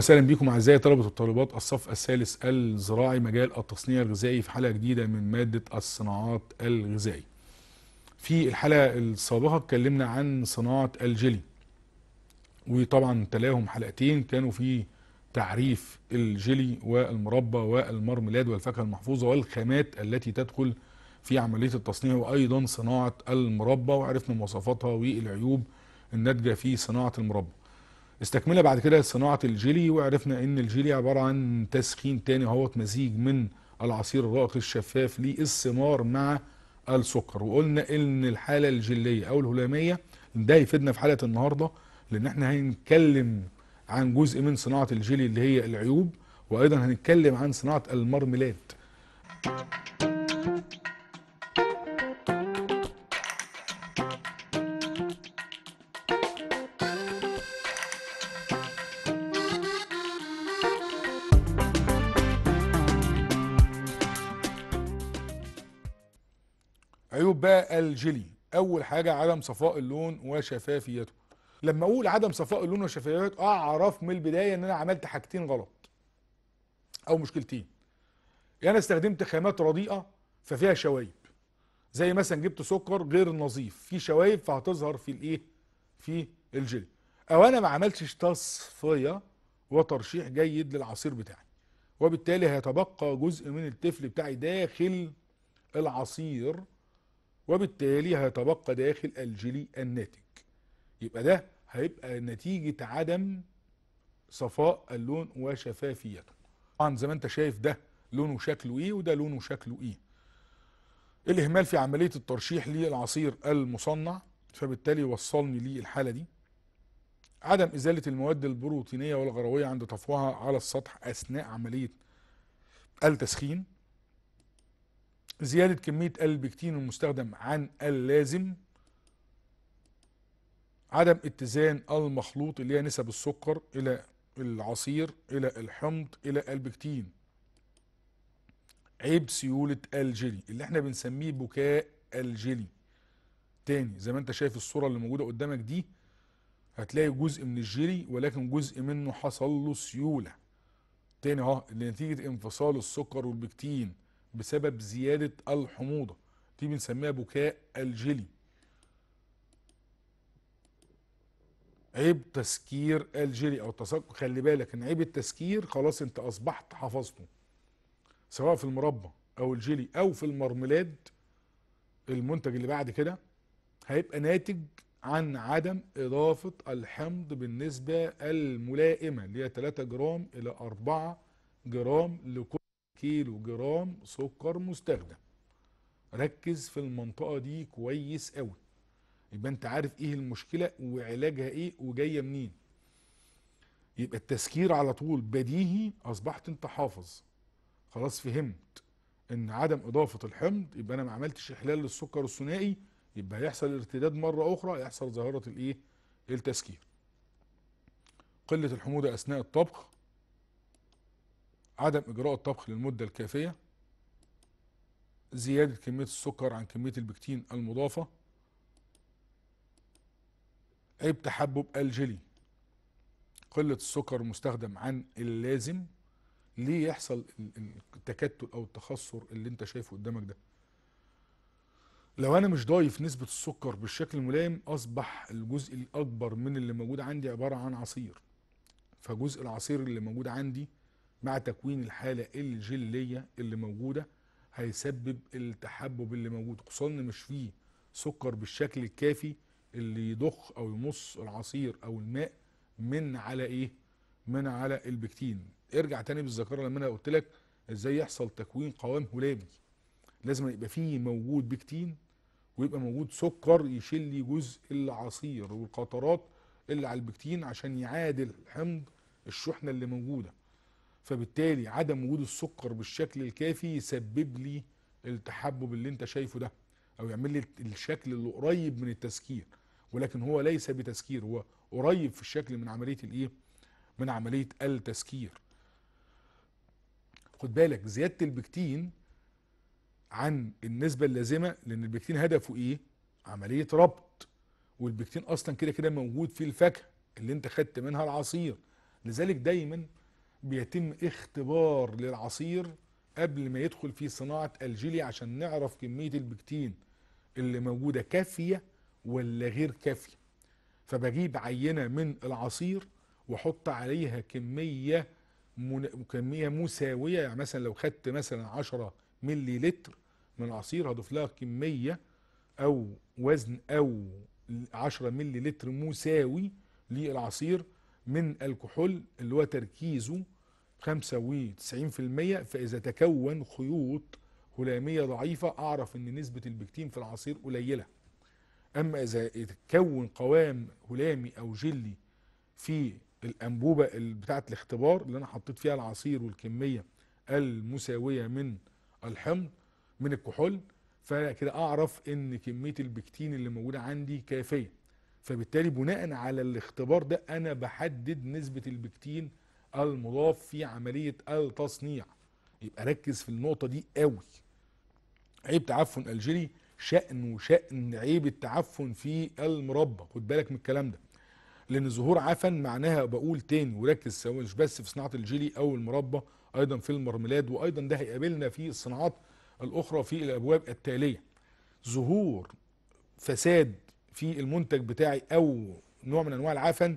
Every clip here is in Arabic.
وسهلا بكم اعزائي طلبه الطالبات الصف الثالث الزراعي مجال التصنيع الغذائي في حلقه جديده من ماده الصناعات الغذائيه. في الحلقه السابقه اتكلمنا عن صناعه الجيلي. وطبعا تلاهم حلقتين كانوا في تعريف الجيلي والمربى والمرميلاد والفاكهه المحفوظه والخامات التي تدخل في عمليه التصنيع وايضا صناعه المربى وعرفنا مواصفاتها والعيوب الناتجه في صناعه المربى. استكملنا بعد كده صناعة الجيلي وعرفنا ان الجيلي عبارة عن تسخين تاني هوت مزيج من العصير الرائق الشفاف للثمار مع السكر وقلنا ان الحالة الجلية او الهلامية ده يفيدنا في حلقة النهاردة لان احنا هنتكلم عن جزء من صناعة الجيلي اللي هي العيوب وايضا هنتكلم عن صناعة المرميلات الجلي اول حاجه عدم صفاء اللون وشفافيته لما اقول عدم صفاء اللون وشفافيته اعرف من البدايه ان انا عملت حاجتين غلط او مشكلتين يعني انا استخدمت خامات رديئه ففيها شوايب زي مثلا جبت سكر غير نظيف في شوايب فهتظهر في الايه في الجلي او انا ما عملتش تصفيه وترشيح جيد للعصير بتاعي وبالتالي هيتبقى جزء من التفل بتاعي داخل العصير وبالتالي هيتبقى داخل الجلي الناتج يبقى ده هيبقى نتيجة عدم صفاء اللون وشفافيته طبعا زي ما انت شايف ده لونه شكله ايه وده لونه شكله ايه الاهمال في عملية الترشيح للعصير المصنع فبالتالي وصلني للحالة دي عدم إزالة المواد البروتينية والغروية عند طفوها على السطح أثناء عملية التسخين زيادة كمية البكتين المستخدم عن اللازم عدم اتزان المخلوط اللي هي نسب السكر إلى العصير إلى الحمض إلى البكتين عيب سيولة الجلي اللي احنا بنسميه بكاء الجلي تاني زي ما انت شايف الصورة اللي موجودة قدامك دي هتلاقي جزء من الجلي ولكن جزء منه حصل له سيولة تاني اهو نتيجة انفصال السكر والبكتين بسبب زيادة الحموضة دي بنسميها بكاء الجلي عيب تسكير الجلي او تساقط خلي بالك ان عيب التسكير خلاص انت اصبحت حفظته سواء في المربى او الجلي او في المرملاد المنتج اللي بعد كده هيبقى ناتج عن عدم اضافه الحمض بالنسبه الملائمه اللي هي 3 جرام الى 4 جرام لكل كيلو جرام سكر مستخدم ركز في المنطقة دي كويس قوي يبقى انت عارف ايه المشكلة وعلاجها ايه وجاية منين يبقى التسكير على طول بديهي اصبحت انت حافظ خلاص فهمت ان عدم اضافة الحمض يبقى انا ما عملتش احلال للسكر الثنائي يبقى هيحصل ارتداد مرة اخرى يحصل ظاهرة الايه التسكير قلة الحموضة اثناء الطبخ عدم إجراء الطبخ للمدة الكافية زيادة كمية السكر عن كمية البكتين المضافة عيب تحبب الجلي قلة السكر المستخدم عن اللازم ليه يحصل التكتل أو التخثر اللي أنت شايفه قدامك ده لو أنا مش ضايف نسبة السكر بالشكل الملائم أصبح الجزء الأكبر من اللي موجود عندي عبارة عن عصير فجزء العصير اللي موجود عندي مع تكوين الحاله الجليه اللي موجوده هيسبب التحبب اللي موجود خصوصا ان مش فيه سكر بالشكل الكافي اللي يضخ او يمص العصير او الماء من على ايه من على البكتين ارجع تاني بالذاكره لما انا قلت لك ازاي يحصل تكوين قوام هلامي لازم يبقى فيه موجود بكتين ويبقى موجود سكر يشيل لي جزء العصير والقطرات اللي على البكتين عشان يعادل حمض الشحنه اللي موجوده فبالتالي عدم وجود السكر بالشكل الكافي يسبب لي التحبب اللي انت شايفه ده او يعمل لي الشكل اللي قريب من التسكير ولكن هو ليس بتسكير هو قريب في الشكل من عمليه الايه من عمليه التسكير خد بالك زياده البكتين عن النسبه اللازمه لان البكتين هدفه ايه عمليه ربط والبكتين اصلا كده كده موجود في الفاكهه اللي انت خدت منها العصير لذلك دايما بيتم اختبار للعصير قبل ما يدخل في صناعة الجيلي عشان نعرف كمية البكتين اللي موجودة كافية ولا غير كافية فبجيب عينة من العصير واحط عليها كمية من... كمية مساوية يعني مثلا لو خدت مثلا 10 ملي لتر من العصير هضيف لها كمية او وزن او 10 ملي لتر مساوي للعصير من الكحول اللي هو تركيزه 95% فإذا تكون خيوط هلامية ضعيفة أعرف أن نسبة البكتين في العصير قليلة أما إذا تكون قوام هلامي أو جلي في الأنبوبة بتاعة الاختبار اللي أنا حطيت فيها العصير والكمية المساوية من الحمض من الكحول فكده أعرف أن كمية البكتين اللي موجودة عندي كافية فبالتالي بناء على الاختبار ده انا بحدد نسبه البكتين المضاف في عمليه التصنيع يبقى ركز في النقطه دي قوي عيب تعفن الجيري شأن وشأن عيب التعفن في المربى خد بالك من الكلام ده لان ظهور عفن معناها بقول تاني وركز سواء مش بس في صناعه الجيلي او المربى ايضا في المرميلاد وايضا ده هيقابلنا في الصناعات الاخرى في الابواب التاليه ظهور فساد في المنتج بتاعي او نوع من انواع العفن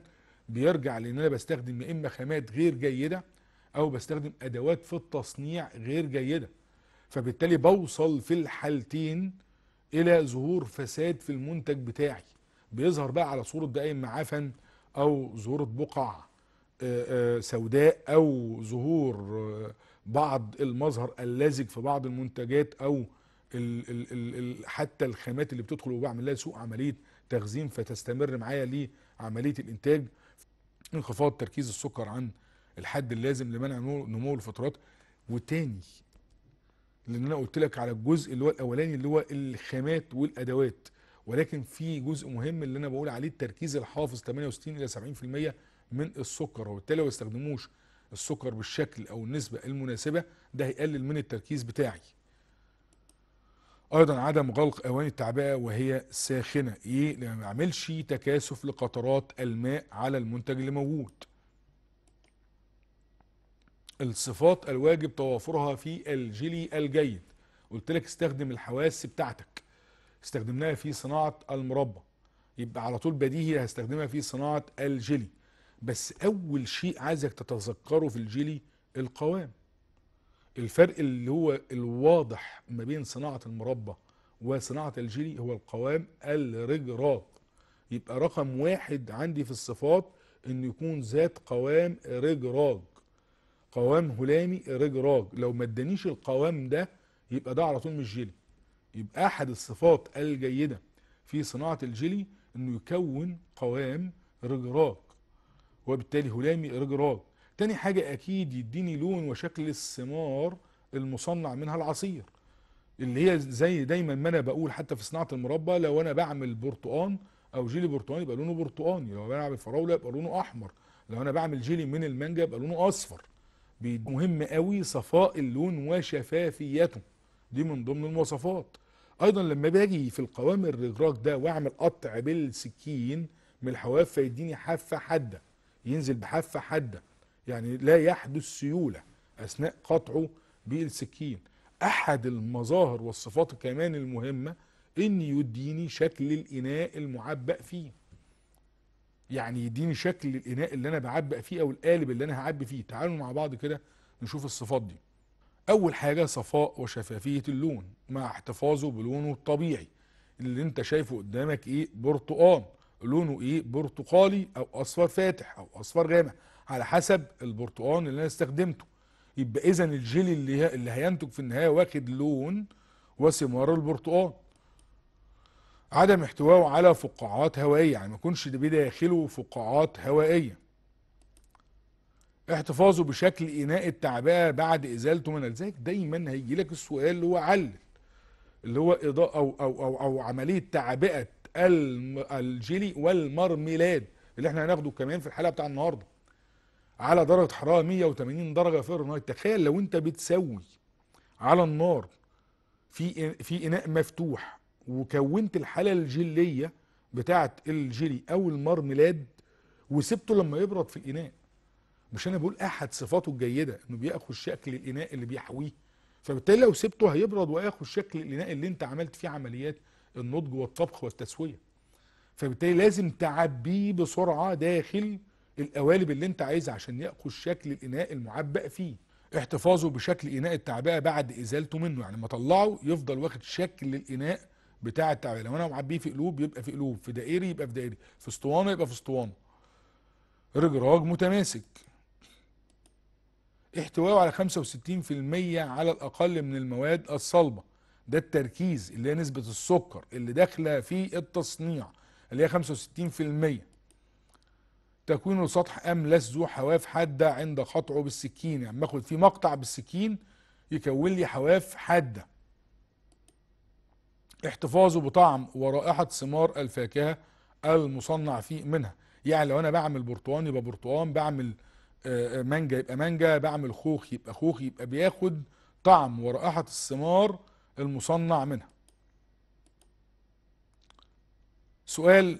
بيرجع لان انا بستخدم يا اما خامات غير جيده او بستخدم ادوات في التصنيع غير جيده فبالتالي بوصل في الحالتين الى ظهور فساد في المنتج بتاعي بيظهر بقى على صوره اما عفن او ظهور بقع آه، آه، سوداء او ظهور آه، بعض المظهر اللزج في بعض المنتجات او حتى الخامات اللي بتدخل وبعمل لها سوق عمليه تخزين فتستمر معايا لعمليه الانتاج انخفاض تركيز السكر عن الحد اللازم لمنع نمو الفترات وتاني لان انا قلت لك على الجزء اللي هو الاولاني اللي هو الخامات والادوات ولكن في جزء مهم اللي انا بقول عليه التركيز الحافظ 68 الى 70% من السكر وبالتالي لو ما استخدموش السكر بالشكل او النسبه المناسبه ده هيقلل من التركيز بتاعي ايضا عدم غلق اواني التعبئه وهي ساخنه ايه ما يعملش تكاثف لقطرات الماء على المنتج اللي موجود الصفات الواجب توافرها في الجلي الجيد قلت لك استخدم الحواس بتاعتك استخدمناها في صناعه المربى يبقى على طول بديهي هستخدمها في صناعه الجلي بس اول شيء عايزك تتذكره في الجلي القوام الفرق اللي هو الواضح ما بين صناعة المربى وصناعة الجيلي هو القوام الرجراط يبقى رقم واحد عندي في الصفات انه يكون ذات قوام رجراج قوام هلامي رجراج لو ما ادانيش القوام ده يبقى ده على طول مش جيلي يبقى احد الصفات الجيدة في صناعة الجيلي انه يكون قوام رجراج وبالتالي هلامي رجراج تاني حاجة أكيد يديني لون وشكل الثمار المصنع منها العصير اللي هي زي دايما ما أنا بقول حتى في صناعة المربى لو أنا بعمل برتقان أو جيلي برتقان يبقى لونه برتقاني لو أنا بعمل فراولة يبقى لونه أحمر لو أنا بعمل جيلي من المانجا يبقى لونه أصفر مهم قوي صفاء اللون وشفافيته دي من ضمن المواصفات ايضا لما باجي في القوام الرجراج ده واعمل قطع بالسكين من الحواف فيديني حافه حاده ينزل بحافه حاده يعني لا يحدث سيولة أثناء قطعه بالسكين أحد المظاهر والصفات كمان المهمة إن يديني شكل الإناء المعبأ فيه يعني يديني شكل الإناء اللي أنا بعبأ فيه أو القالب اللي أنا هعبي فيه تعالوا مع بعض كده نشوف الصفات دي أول حاجة صفاء وشفافية اللون مع احتفاظه بلونه الطبيعي اللي أنت شايفه قدامك إيه برتقال لونه إيه برتقالي أو أصفر فاتح أو أصفر غامق على حسب البرتقان اللي انا استخدمته يبقى اذا الجيل اللي اللي هينتج في النهايه واخد لون وثمار البرتقان عدم احتوائه على فقاعات هوائيه يعني ما يكونش بداخله فقاعات هوائيه احتفاظه بشكل اناء التعبئه بعد ازالته من لذلك دايما هيجي لك السؤال اللي هو علل اللي هو اضاءه او او او, أو عمليه تعبئه الجيلي والمرميلاد اللي احنا هناخده كمان في الحلقه بتاع النهارده على درجة حرارة 180 درجة فهرنهايت تخيل لو انت بتسوي على النار في في اناء مفتوح وكونت الحالة الجلية بتاعة الجيلي او المرميلاد وسبته لما يبرد في الاناء مش انا بقول احد صفاته الجيدة انه بياخد شكل الاناء اللي بيحويه فبالتالي لو سبته هيبرد وياخد شكل الاناء اللي انت عملت فيه عمليات النضج والطبخ والتسوية فبالتالي لازم تعبيه بسرعة داخل القوالب اللي انت عايزها عشان ياخذ شكل الاناء المعبأ فيه احتفاظه بشكل اناء التعبئه بعد ازالته منه يعني لما طلعه يفضل واخد شكل الاناء بتاع التعبئه لو انا معبيه في قلوب يبقى في قلوب في دائري يبقى في دائري في اسطوانه يبقى في اسطوانه رجراج متماسك احتوائه على 65% على الاقل من المواد الصلبه ده التركيز اللي هي نسبه السكر اللي داخله في التصنيع اللي هي 65% تكوين السطح ام لس ذو حواف حادة عند قطعه بالسكين يعني باخد فيه مقطع بالسكين يكون لي حواف حادة احتفاظه بطعم ورائحة ثمار الفاكهة المصنع فيه منها يعني لو أنا بعمل برتقان يبقى برتقان بعمل آه، آه، مانجا يبقى مانجا بعمل خوخ يبقى خوخ يبقى بياخد طعم ورائحة الثمار المصنع منها سؤال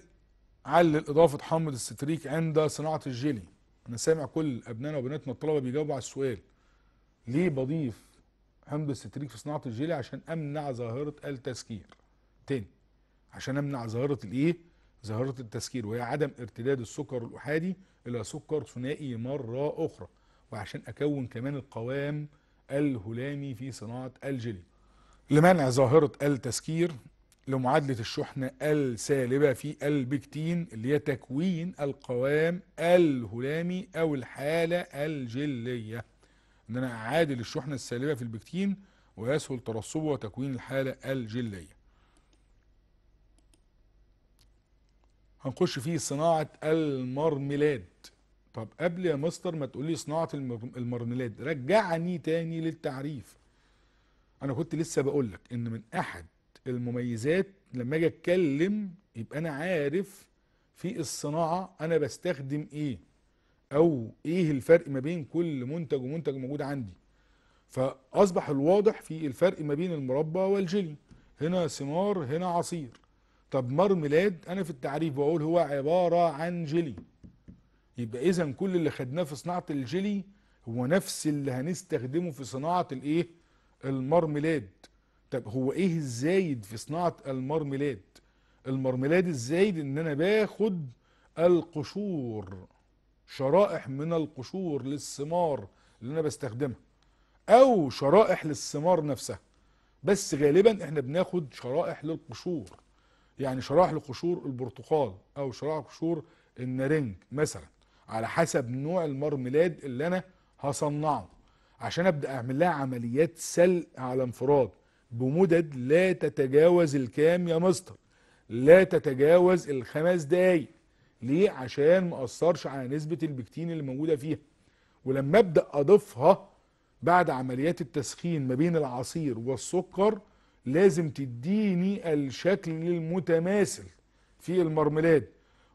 علل اضافه حمض الستريك عند صناعه الجيلي انا سامع كل ابنائنا وبناتنا الطلبه بيجاوبوا على السؤال ليه بضيف حمض الستريك في صناعه الجيلي عشان امنع ظاهره التسكير تاني عشان امنع ظاهره الايه ظاهره التسكير وهي عدم ارتداد السكر الاحادي الى سكر ثنائي مره اخرى وعشان اكون كمان القوام الهلامي في صناعه الجيلي لمنع ظاهره التسكير لمعادلة الشحنة السالبة في البكتين اللي هي تكوين القوام الهلامي أو الحالة الجلية إن أنا أعادل الشحنة السالبة في البكتين ويسهل ترسبه وتكوين الحالة الجلية هنخش في صناعة المرملاد طب قبل يا مستر ما تقولي صناعة المرملاد رجعني تاني للتعريف أنا كنت لسه بقولك إن من أحد المميزات لما اجي اتكلم يبقى انا عارف في الصناعه انا بستخدم ايه او ايه الفرق ما بين كل منتج ومنتج موجود عندي فاصبح الواضح في الفرق ما بين المربى والجيلي هنا ثمار هنا عصير طب مرملاد انا في التعريف بقول هو عباره عن جيلي يبقى اذا كل اللي خدناه في صناعه الجيلي هو نفس اللي هنستخدمه في صناعه الايه المرملاد طب هو ايه الزايد في صناعه المرميلاد المرميلاد الزايد ان انا باخد القشور شرائح من القشور للثمار اللي انا بستخدمها او شرائح للثمار نفسها بس غالبا احنا بناخد شرائح للقشور يعني شرائح لقشور البرتقال او شرائح قشور النارنج مثلا على حسب نوع المرميلاد اللي انا هصنعه عشان ابدا اعمل لها عمليات سلق على انفراد بمدد لا تتجاوز الكام يا مستر لا تتجاوز الخمس دقايق ليه عشان ما اثرش على نسبه البكتين اللي موجوده فيها ولما ابدا اضيفها بعد عمليات التسخين ما بين العصير والسكر لازم تديني الشكل المتماثل في المرملاد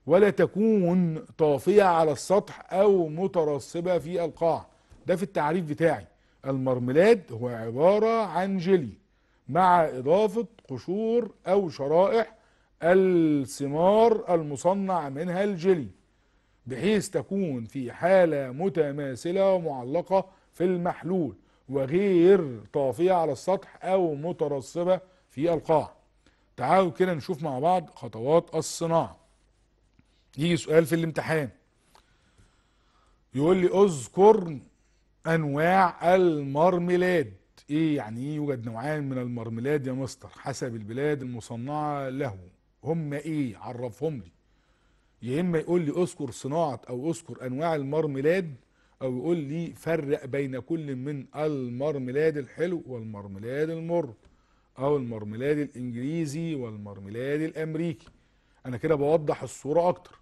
ولا تكون طافيه على السطح او مترسبه في القاع ده في التعريف بتاعي المرملاد هو عباره عن جيلي مع إضافة قشور أو شرائح الثمار المصنع منها الجلي بحيث تكون في حالة متماثلة ومعلقة في المحلول وغير طافية على السطح أو مترصبة في القاع تعالوا كده نشوف مع بعض خطوات الصناعة يجي سؤال في الامتحان يقول لي اذكر أنواع المرميلاد ايه يعني ايه يوجد نوعان من المرملاد يا مستر حسب البلاد المصنعة له هم ايه عرفهم لي يا اما يقول لي اذكر صناعة او اذكر انواع المرملاد او يقول لي فرق بين كل من المرملاد الحلو والمرملاد المر او المرملاد الانجليزي والمرملاد الامريكي انا كده بوضح الصورة اكتر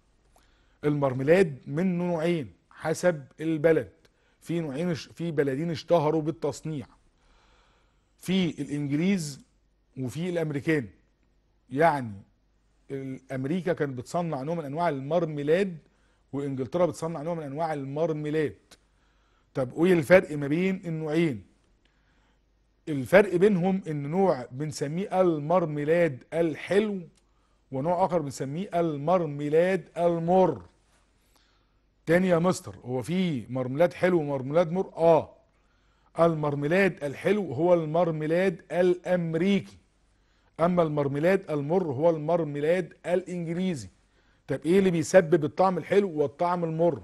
المرملاد منه نوعين حسب البلد في نوعين في بلدين اشتهروا بالتصنيع في الانجليز وفي الامريكان يعني امريكا كانت بتصنع نوع من انواع المرميلاد وانجلترا بتصنع نوع من انواع المرميلاد طب ايه الفرق ما بين النوعين الفرق بينهم ان نوع بنسميه المرميلاد الحلو ونوع اخر بنسميه المرميلاد المر تاني يا مستر هو في مرميلاد حلو ومرميلاد مر اه المرميلاد الحلو هو المرميلاد الامريكي اما المرميلاد المر هو المرميلاد الانجليزي طب ايه اللي بيسبب الطعم الحلو والطعم المر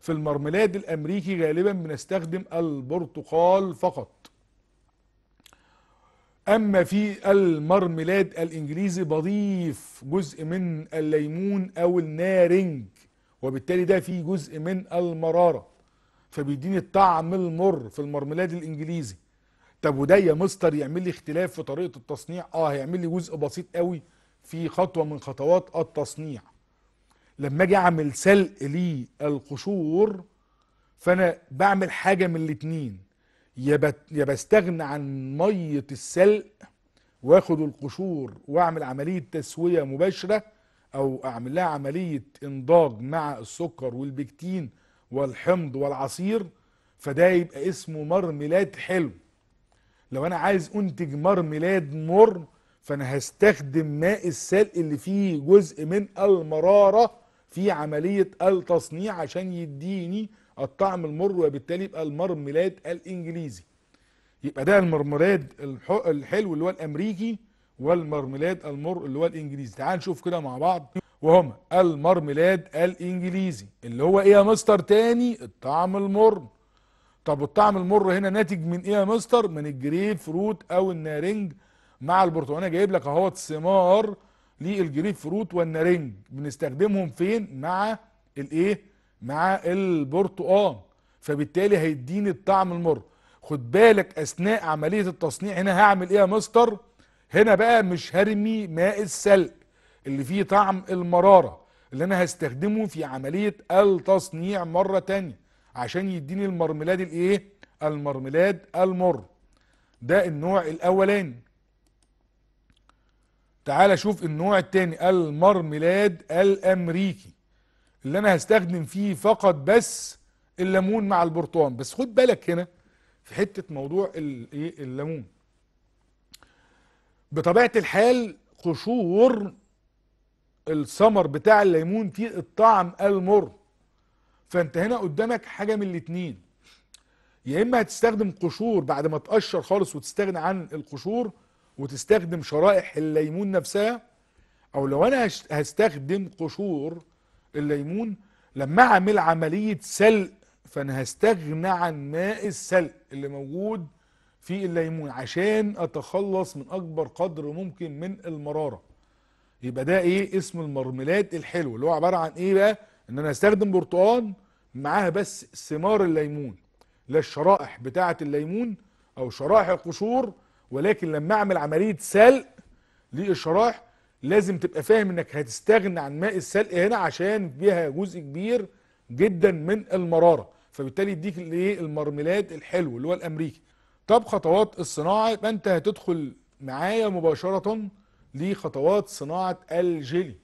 في المرميلاد الامريكي غالبا بنستخدم البرتقال فقط اما في المرميلاد الانجليزي بضيف جزء من الليمون او النارنج وبالتالي ده فيه جزء من المراره فبيديني الطعم المر في المرملاد الانجليزي طب وده يا مستر يعمل لي اختلاف في طريقه التصنيع اه هيعمل لي جزء بسيط قوي في خطوه من خطوات التصنيع لما اجي اعمل سلق للقشور فانا بعمل حاجه من الاتنين يا يا بستغنى عن ميه السلق واخد القشور واعمل عمليه تسويه مباشره او اعمل لها عمليه انضاج مع السكر والبكتين والحمض والعصير فده يبقى اسمه مرميلاد حلو لو انا عايز انتج مرميلاد مر فانا هستخدم ماء السلق اللي فيه جزء من المراره في عمليه التصنيع عشان يديني الطعم المر وبالتالي يبقى المرميلاد الانجليزي يبقى ده المرميلاد الحلو اللي هو الامريكي والمرميلاد المر اللي هو الانجليزي تعال نشوف كده مع بعض وهما المرميلاد الانجليزي اللي هو ايه يا مستر تاني الطعم المر طب الطعم المر هنا ناتج من ايه يا مستر من الجريب فروت او النارنج مع انا جايب لك اهوت ثمار للجريب فروت والنارنج بنستخدمهم فين مع الايه مع البرتقال فبالتالي هيديني الطعم المر خد بالك اثناء عمليه التصنيع هنا هعمل ايه يا مستر هنا بقى مش هرمي ماء السلق اللي فيه طعم المرارة اللي انا هستخدمه في عملية التصنيع مرة تانية عشان يديني المرملاد الايه المرملاد المر ده النوع الاولاني تعال شوف النوع التاني المرملاد الامريكي اللي انا هستخدم فيه فقط بس الليمون مع البرتقال بس خد بالك هنا في حتة موضوع الايه الليمون بطبيعة الحال قشور الثمر بتاع الليمون فيه الطعم المر فانت هنا قدامك حاجه من الاتنين يا اما هتستخدم قشور بعد ما تقشر خالص وتستغنى عن القشور وتستخدم شرائح الليمون نفسها او لو انا هستخدم قشور الليمون لما اعمل عمليه سلق فانا هستغنى عن ماء السلق اللي موجود في الليمون عشان اتخلص من اكبر قدر ممكن من المراره يبقى ده ايه اسمه المرميلات الحلو اللي هو عباره عن ايه بقى ان انا استخدم برتقان معاها بس ثمار الليمون لا الشرائح بتاعه الليمون او شرائح القشور ولكن لما اعمل عمليه سلق للشرائح لازم تبقى فاهم انك هتستغنى عن ماء السلق هنا عشان فيها جزء كبير جدا من المراره فبالتالي يديك الايه المرميلات الحلو اللي هو الامريكي طب خطوات الصناعه يبقى انت هتدخل معايا مباشره لخطوات صناعه الجيلي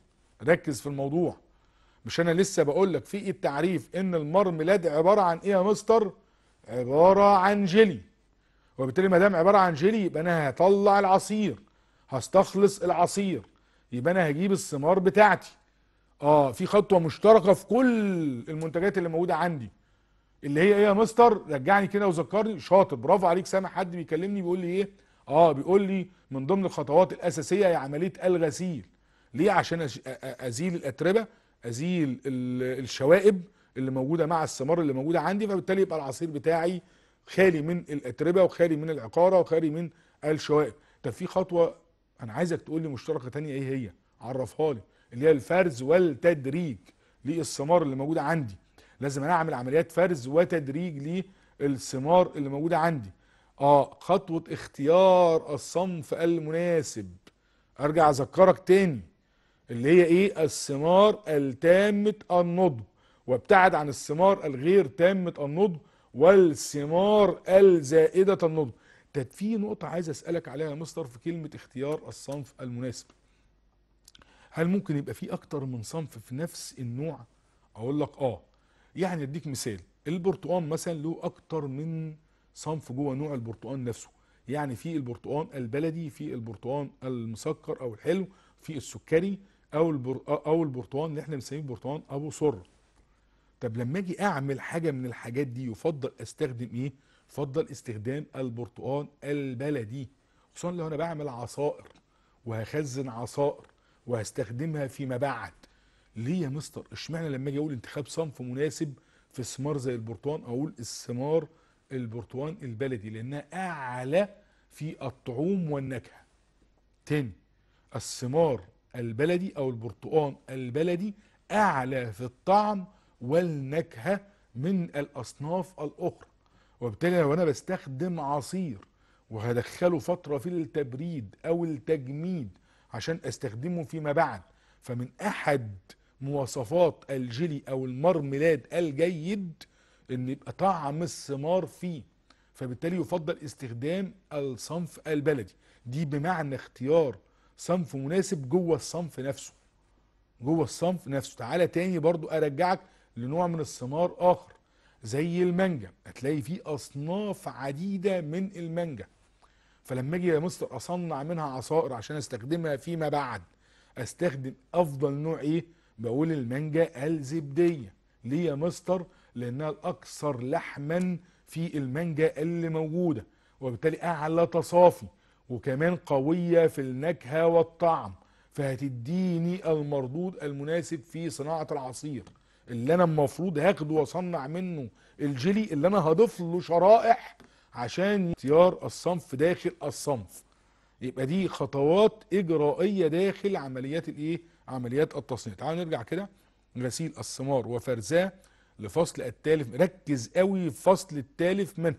ركز في الموضوع مش انا لسه بقول لك في التعريف ان المرملاد عباره عن ايه يا مستر عباره عن جيلي وبالتالي ما دام عباره عن جيلي يبقى انا هطلع العصير هستخلص العصير يبقى انا هجيب الثمار بتاعتي اه في خطوه مشتركه في كل المنتجات اللي موجوده عندي اللي هي ايه يا مستر رجعني كده وذكرني شاطر برافو عليك سامع حد بيكلمني بيقول لي ايه اه بيقول لي من ضمن الخطوات الاساسيه هي عمليه الغسيل ليه عشان ازيل الاتربه ازيل الشوائب اللي موجوده مع الثمار اللي موجوده عندي فبالتالي يبقى العصير بتاعي خالي من الاتربه وخالي من العقاره وخالي من الشوائب طب في خطوه انا عايزك تقول لي مشتركه تانية ايه هي عرفها لي اللي هي الفرز والتدريج للثمار اللي موجوده عندي لازم انا اعمل عمليات فرز وتدريج للثمار اللي موجوده عندي اه خطوة اختيار الصنف المناسب ارجع اذكرك تاني اللي هي ايه الثمار التامة النضج وابتعد عن الثمار الغير تامة النضج والثمار الزائدة النضج طب في نقطة عايز اسألك عليها يا مستر في كلمة اختيار الصنف المناسب هل ممكن يبقى في اكتر من صنف في نفس النوع اقول لك اه يعني اديك مثال البرتقال مثلا له اكتر من صنف جوه نوع البرتقان نفسه يعني في البرتقان البلدي في البرتقان المسكر او الحلو في السكري او البر... او البرتقان اللي احنا بنسميه برتقان ابو سر طب لما اجي اعمل حاجه من الحاجات دي يفضل استخدم ايه يفضل استخدام البرتقان البلدي خصوصا لو انا بعمل عصائر وهخزن عصائر وهستخدمها فيما بعد ليه يا مستر اشمعنى لما اجي اقول انتخاب صنف مناسب في ثمار زي البرتقان اقول الثمار البرتقان البلدي لانها اعلى في الطعوم والنكهه تاني الثمار البلدي او البرتقان البلدي اعلى في الطعم والنكهه من الاصناف الاخرى وبالتالي لو انا بستخدم عصير وهدخله فتره في التبريد او التجميد عشان استخدمه فيما بعد فمن احد مواصفات الجيلي او المرملاد الجيد ان يبقى طعم الثمار فيه فبالتالي يفضل استخدام الصنف البلدي دي بمعنى اختيار صنف مناسب جوه الصنف نفسه جوه الصنف نفسه تعالى تاني برضو ارجعك لنوع من الثمار اخر زي المانجا هتلاقي فيه اصناف عديده من المانجا فلما اجي يا مستر اصنع منها عصائر عشان استخدمها فيما بعد استخدم افضل نوع ايه بقول المانجا الزبديه ليه يا مستر لانها الاكثر لحما في المانجا اللي موجوده وبالتالي اعلى تصافي وكمان قويه في النكهه والطعم فهتديني المردود المناسب في صناعه العصير اللي انا المفروض هاخده واصنع منه الجيلي اللي انا هضيف له شرائح عشان اختيار الصنف داخل الصنف يبقى دي خطوات اجرائيه داخل عمليات الايه عمليات التصنيع تعالوا نرجع كده غسيل الثمار وفرزاه لفصل التالف ركز قوي في فصل التالف منه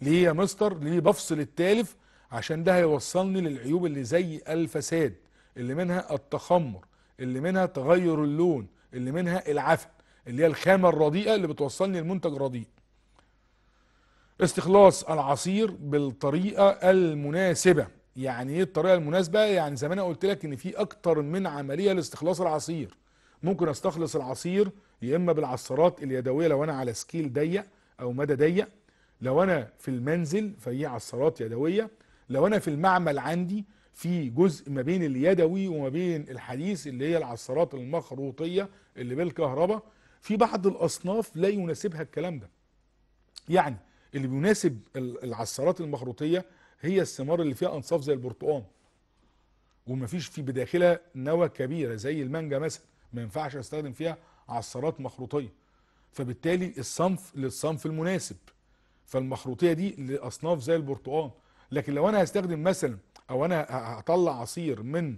ليه يا مستر ليه بفصل التالف عشان ده هيوصلني للعيوب اللي زي الفساد اللي منها التخمر اللي منها تغير اللون اللي منها العفن اللي هي الخامة الرديئة اللي بتوصلني لمنتج رديء استخلاص العصير بالطريقة المناسبة يعني ايه الطريقة المناسبة يعني زي ما انا قلت لك ان في اكتر من عملية لاستخلاص العصير ممكن استخلص العصير يا اما بالعصارات اليدويه لو انا على سكيل ضيق او مدى ضيق لو انا في المنزل فهي عصارات يدويه لو انا في المعمل عندي في جزء ما بين اليدوي وما بين الحديث اللي هي العصارات المخروطيه اللي بالكهرباء في بعض الاصناف لا يناسبها الكلام ده يعني اللي بيناسب العصارات المخروطيه هي الثمار اللي فيها انصاف زي البرتقال ومفيش في بداخلها نوى كبيره زي المانجا مثلا ما ينفعش استخدم فيها عصارات مخروطيه فبالتالي الصنف للصنف المناسب فالمخروطيه دي لاصناف زي البرتقال لكن لو انا هستخدم مثلا او انا هطلع عصير من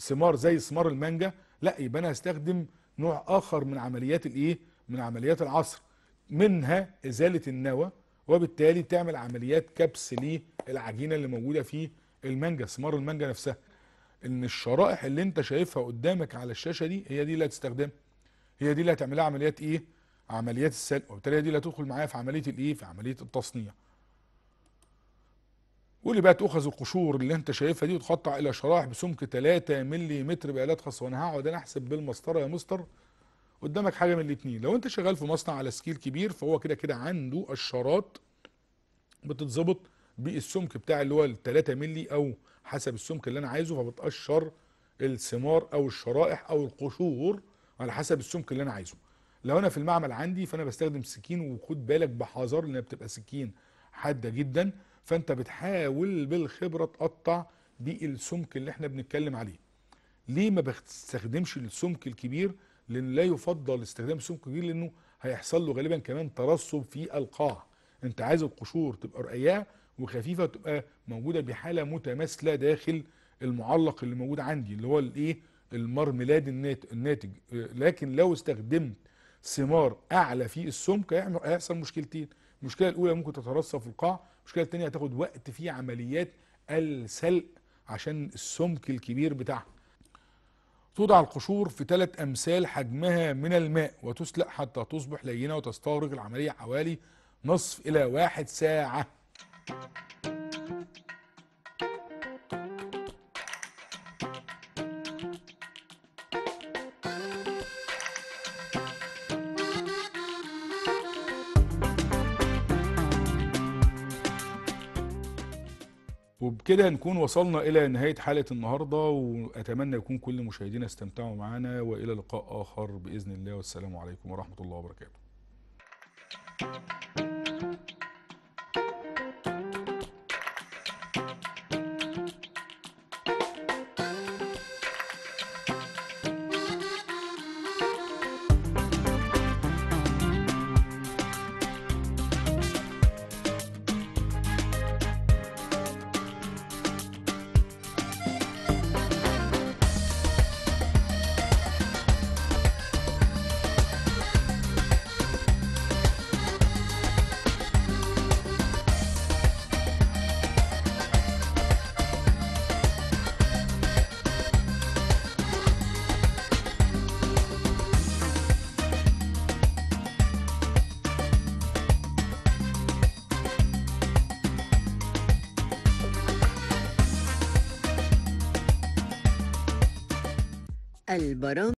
ثمار زي ثمار المانجا لا يبقى انا هستخدم نوع اخر من عمليات الايه من عمليات العصر منها ازاله النوى وبالتالي تعمل عمليات كبس للعجينه اللي موجوده في المانجا ثمار المانجا نفسها ان الشرائح اللي انت شايفها قدامك على الشاشه دي هي دي اللي هتستخدمها هي دي اللي هتعملها عمليات ايه عمليات السلق وبالتالي هي دي اللي هتدخل معايا في عمليه الايه في عمليه التصنيع واللي بقى تؤخذ القشور اللي انت شايفها دي وتقطع الى شرائح بسمك 3 ملم بآلات خاصة وانا هقعد انا احسب بالمسطرة يا مستر قدامك حاجة من الاتنين لو انت شغال في مصنع على سكيل كبير فهو كده كده عنده اشارات بتتظبط بالسمك بتاع اللي هو ال 3 مللي او حسب السمك اللي انا عايزه فبتقشر الثمار او الشرائح او القشور على حسب السمك اللي انا عايزه لو انا في المعمل عندي فانا بستخدم سكين وخد بالك بحذر لانها بتبقى سكين حاده جدا فانت بتحاول بالخبره تقطع بالسمك السمك اللي احنا بنتكلم عليه ليه ما بستخدمش السمك الكبير لان لا يفضل استخدام السمك الكبير لانه هيحصل له غالبا كمان ترسب في القاع انت عايز القشور تبقى رقيقه وخفيفه تبقى موجوده بحاله متماثله داخل المعلق اللي موجود عندي اللي هو الايه المرملاد الناتج لكن لو استخدمت ثمار اعلى في السمك هيحصل مشكلتين المشكله الاولى ممكن تترصف القاع المشكله الثانيه هتاخد وقت في عمليات السلق عشان السمك الكبير بتاعها توضع القشور في ثلاث امثال حجمها من الماء وتسلق حتى تصبح لينه وتستغرق العمليه حوالي نصف الى واحد ساعه وبكده نكون وصلنا إلى نهاية حلقة النهاردة وأتمنى يكون كل مشاهدينا استمتعوا معنا وإلى لقاء آخر بإذن الله والسلام عليكم ورحمة الله وبركاته. البرامج